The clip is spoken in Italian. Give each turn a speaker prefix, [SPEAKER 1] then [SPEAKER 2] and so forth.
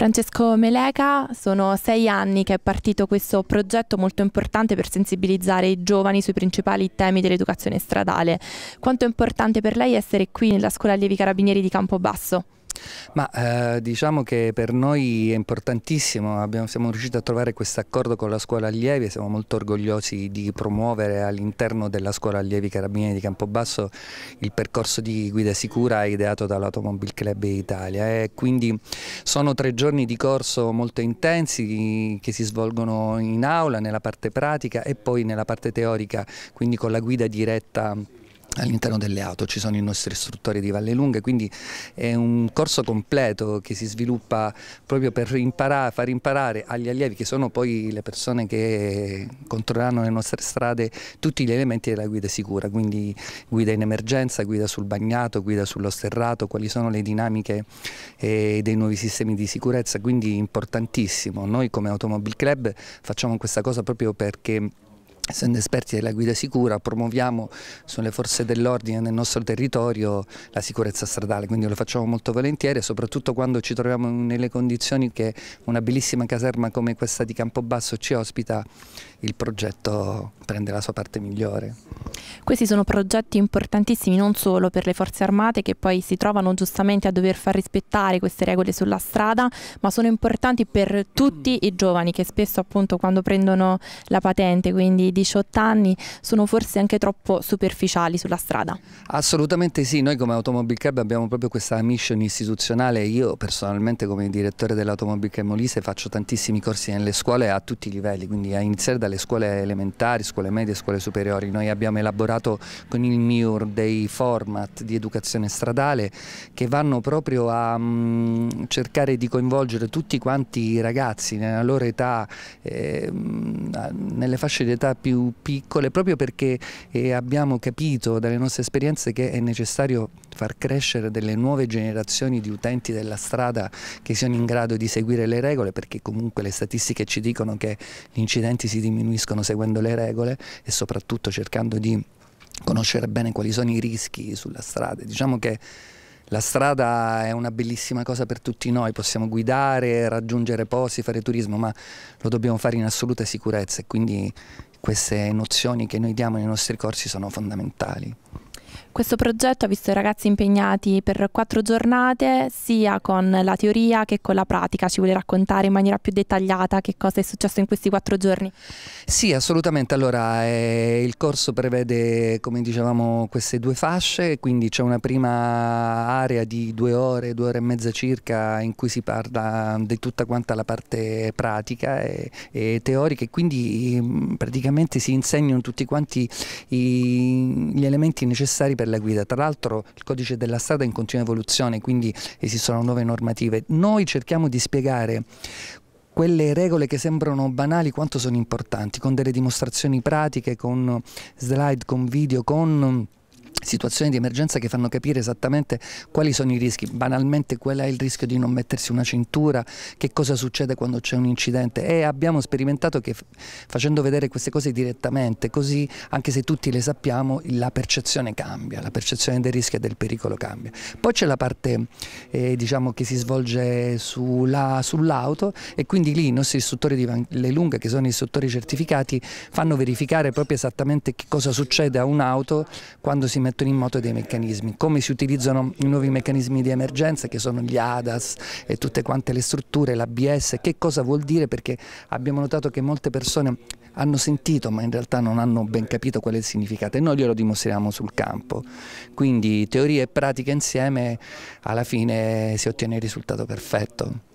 [SPEAKER 1] Francesco Meleca, sono sei anni che è partito questo progetto molto importante per sensibilizzare i giovani sui principali temi dell'educazione stradale. Quanto è importante per lei essere qui nella scuola allievi carabinieri di Campobasso?
[SPEAKER 2] Ma eh, diciamo che per noi è importantissimo, abbiamo, siamo riusciti a trovare questo accordo con la scuola allievi e siamo molto orgogliosi di promuovere all'interno della scuola allievi Carabinieri di Campobasso il percorso di guida sicura ideato dall'Automobile Club Italia e quindi sono tre giorni di corso molto intensi che si svolgono in aula, nella parte pratica e poi nella parte teorica, quindi con la guida diretta All'interno delle auto ci sono i nostri istruttori di Valle Lunghe, quindi è un corso completo che si sviluppa proprio per imparare, far imparare agli allievi, che sono poi le persone che controllano le nostre strade, tutti gli elementi della guida sicura, quindi guida in emergenza, guida sul bagnato, guida sullo sterrato, quali sono le dinamiche eh, dei nuovi sistemi di sicurezza, quindi importantissimo. Noi come Automobile Club facciamo questa cosa proprio perché essendo esperti della guida sicura, promuoviamo sulle forze dell'ordine nel nostro territorio la sicurezza stradale, quindi lo facciamo molto volentieri, soprattutto quando ci troviamo nelle condizioni che una bellissima caserma come questa di Campobasso ci ospita, il progetto prende la sua parte migliore.
[SPEAKER 1] Questi sono progetti importantissimi non solo per le forze armate che poi si trovano giustamente a dover far rispettare queste regole sulla strada, ma sono importanti per tutti i giovani che spesso appunto quando prendono la patente, quindi 18 anni, sono forse anche troppo superficiali sulla strada.
[SPEAKER 2] Assolutamente sì, noi come Automobile Club abbiamo proprio questa mission istituzionale, io personalmente come direttore dell'Automobile Club Molise faccio tantissimi corsi nelle scuole a tutti i livelli, quindi a iniziare dalle scuole elementari, scuole medie, scuole superiori, noi abbiamo elaborato lavorato con il MIUR dei format di educazione stradale che vanno proprio a mh, mm, cercare di coinvolgere tutti quanti i ragazzi nella loro età, eh, nelle fasce di età più piccole, proprio perché eh, abbiamo capito dalle nostre esperienze che è necessario far crescere delle nuove generazioni di utenti della strada che siano in grado di seguire le regole, perché comunque le statistiche ci dicono che gli incidenti si diminuiscono seguendo le regole e soprattutto cercando di conoscere bene quali sono i rischi sulla strada. Diciamo che la strada è una bellissima cosa per tutti noi, possiamo guidare, raggiungere posti, fare turismo, ma lo dobbiamo fare in assoluta sicurezza e quindi queste nozioni che noi diamo nei nostri corsi sono fondamentali.
[SPEAKER 1] Questo progetto ha visto i ragazzi impegnati per quattro giornate sia con la teoria che con la pratica. Ci vuole raccontare in maniera più dettagliata che cosa è successo in questi quattro giorni? Sì,
[SPEAKER 2] assolutamente. Allora, eh, il corso prevede, come dicevamo, queste due fasce, quindi c'è una prima area di due ore, due ore e mezza circa in cui si parla di tutta quanta la parte pratica e, e teorica e quindi mm, praticamente si insegnano tutti quanti i, gli elementi necessari necessari per la guida. Tra l'altro il codice della strada è in continua evoluzione, quindi esistono nuove normative. Noi cerchiamo di spiegare quelle regole che sembrano banali quanto sono importanti, con delle dimostrazioni pratiche, con slide, con video, con situazioni di emergenza che fanno capire esattamente quali sono i rischi, banalmente qual è il rischio di non mettersi una cintura, che cosa succede quando c'è un incidente e abbiamo sperimentato che facendo vedere queste cose direttamente, così anche se tutti le sappiamo, la percezione cambia, la percezione del rischio e del pericolo cambia. Poi c'è la parte eh, diciamo, che si svolge sull'auto e quindi lì i nostri istruttori di le lunghe, che sono istruttori certificati, fanno verificare proprio esattamente che cosa succede a un'auto quando si mette mettono in moto dei meccanismi, come si utilizzano i nuovi meccanismi di emergenza che sono gli ADAS e tutte quante le strutture, l'ABS, che cosa vuol dire perché abbiamo notato che molte persone hanno sentito ma in realtà non hanno ben capito qual è il significato e noi glielo dimostriamo sul campo. Quindi teoria e pratica insieme alla fine si ottiene il risultato perfetto.